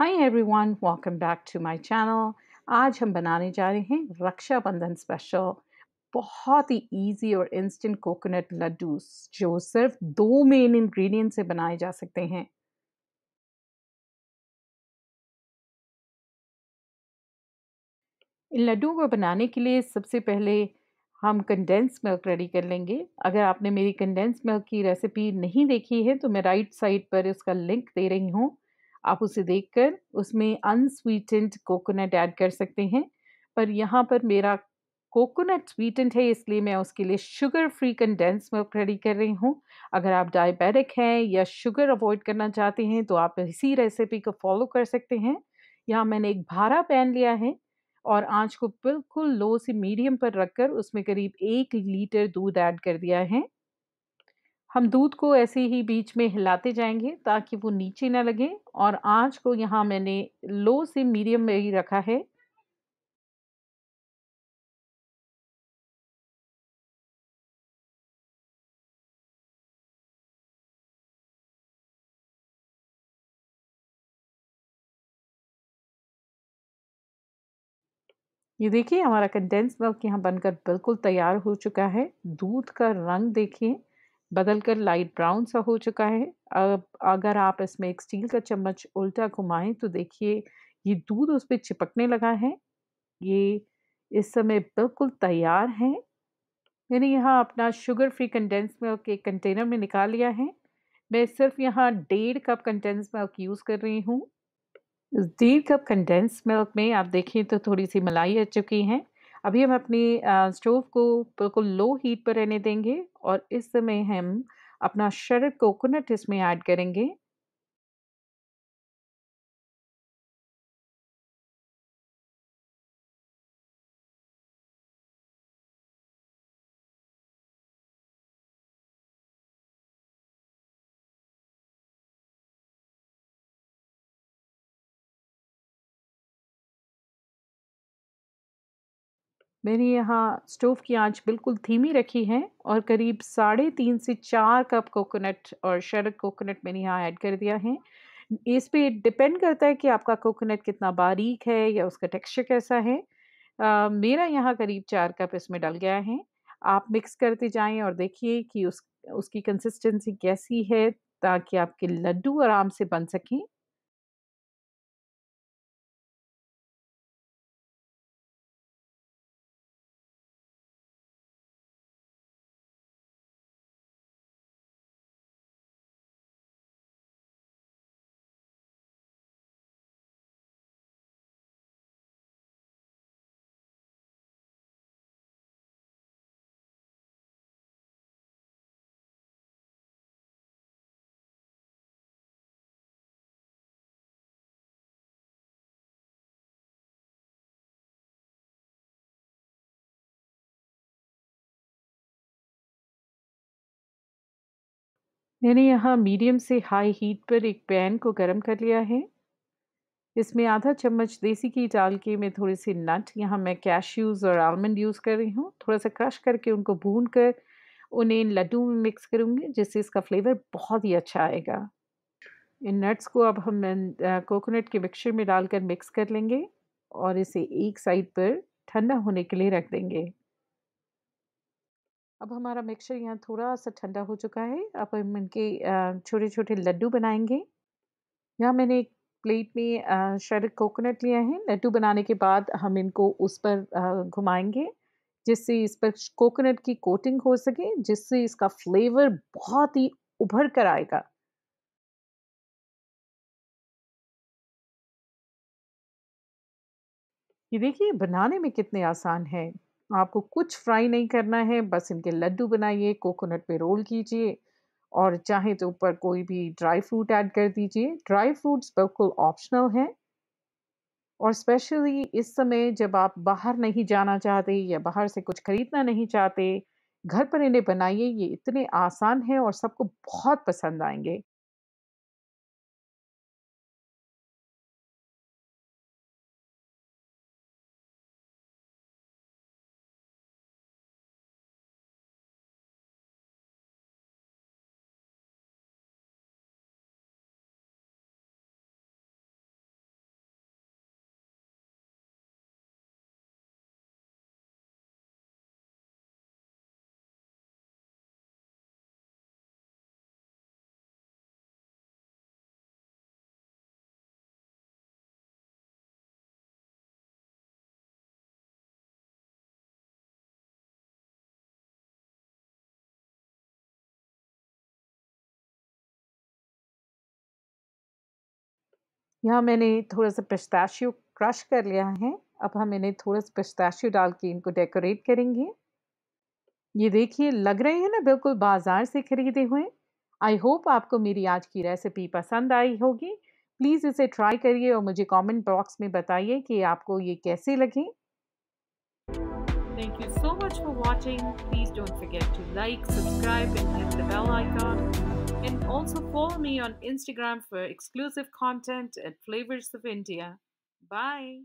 Hi everyone welcome back to my channel आज हम बनाने जा रहे हैं रक्षाबंधन स्पेशल बहुत ही इजी और इंस्टेंट कोकोनट लड्डू जो सिर्फ दो मेन इंग्रेडिएंट से बनाए जा सकते हैं इन लड्डू को बनाने के लिए सबसे पहले हम कंडेंस मिल्क रेडी कर लेंगे अगर आपने मेरी कंडेंस मिल्क की रेसिपी नहीं देखी है तो मैं राइट साइड पर उसका लिंक दे रही हूँ आप उसे देखकर उसमें अनस्वीटेंड कोकोनट ऐड कर सकते हैं पर यहाँ पर मेरा कोकोनट स्वीटेंट है इसलिए मैं उसके लिए sugar free condensed milk ready कर रही हूँ अगर आप डायबेटिक हैं या शुगर अवॉइड करना चाहते हैं तो आप इसी रेसिपी को फॉलो कर सकते हैं यहाँ मैंने एक भारा पैन लिया है और आंच को बिल्कुल लो से मीडियम पर रखकर उसमें करीब एक लीटर दूध ऐड कर दिया है हम दूध को ऐसे ही बीच में हिलाते जाएंगे ताकि वो नीचे ना लगे और आंच को यहाँ मैंने लो से मीडियम में ही रखा है ये देखिए हमारा कंडेंस मिल्क यहाँ बनकर बिल्कुल तैयार हो चुका है दूध का रंग देखिए बदल कर लाइट ब्राउन सा हो चुका है अब अगर आप इसमें एक स्टील का चम्मच उल्टा घुमाएं तो देखिए ये दूध उस पर चिपकने लगा है ये इस समय बिल्कुल तैयार है मैंने यहाँ अपना शुगर फ्री कंडेंस मिल्क एक कंटेनर में निकाल लिया है मैं सिर्फ यहाँ डेढ़ कप कंडेंस मिल्क यूज़ कर रही हूँ डेढ़ कप कंडेंस मिल्क में आप देखें तो थोड़ी सी मलाई आ चुकी है अभी हम अपनी स्टोव को बिल्कुल लो हीट पर रहने देंगे और इस समय हम अपना शरद कोकोनट इसमें ऐड करेंगे मैंने यहाँ स्टोव की आंच बिल्कुल धीमी रखी है और करीब साढ़े तीन से चार कप कोकोनट और शरद कोकोनट मैंने यहाँ ऐड कर दिया है इस पे डिपेंड करता है कि आपका कोकोनट कितना बारीक है या उसका टेक्सचर कैसा है आ, मेरा यहाँ करीब चार कप इसमें डल गया है आप मिक्स करते जाएं और देखिए कि उस उसकी कंसिस्टेंसी कैसी है ताकि आपके लड्डू आराम से बन सकें मैंने यहाँ मीडियम से हाई हीट पर एक पैन को गर्म कर लिया है इसमें आधा चम्मच देसी घी डाल के मैं थोड़े से नट यहाँ मैं कैश्यूज़ और आलमंड यूज़ कर रही हूँ थोड़ा सा क्रश करके उनको भून कर उन्हें इन लड्डू में मिक्स करूँगी जिससे इसका फ्लेवर बहुत ही अच्छा आएगा इन नट्स को अब हम कोकोनट के मिक्सचर में डालकर मिक्स कर लेंगे और इसे एक साइड पर ठंडा होने के लिए रख देंगे अब हमारा मिक्सचर यहाँ थोड़ा सा ठंडा हो चुका है अब हम इनके छोटे छोटे लड्डू बनाएंगे यहाँ मैंने एक प्लेट में शायद कोकोनट लिया है लड्डू बनाने के बाद हम इनको उस पर घुमाएंगे जिससे इस पर कोकोनट की कोटिंग हो सके जिससे इसका फ्लेवर बहुत ही उभर कर आएगा ये देखिए बनाने में कितने आसान है आपको कुछ फ्राई नहीं करना है बस इनके लड्डू बनाइए कोकोनट पे रोल कीजिए और चाहे तो ऊपर कोई भी ड्राई फ्रूट ऐड कर दीजिए ड्राई फ्रूट्स बिल्कुल ऑप्शनल हैं और स्पेशली इस समय जब आप बाहर नहीं जाना चाहते या बाहर से कुछ खरीदना नहीं चाहते घर पर इन्हें बनाइए ये इतने आसान हैं और सबको बहुत पसंद आएंगे यहाँ मैंने थोड़ा सा पिस्ताशियो क्रश कर लिया है अब हम इन्हें थोड़ा सा पिस्ताशियो डाल के इनको डेकोरेट करेंगे ये देखिए लग रहे हैं ना बिल्कुल बाज़ार से ख़रीदे हुए आई होप आपको मेरी आज की रेसिपी पसंद आई होगी प्लीज़ इसे ट्राई करिए और मुझे कमेंट बॉक्स में बताइए कि आपको ये कैसे लगे Thank you so much for watching. Please don't forget to like, subscribe and hit the bell icon. And also follow me on Instagram for exclusive content at flavors of India. Bye.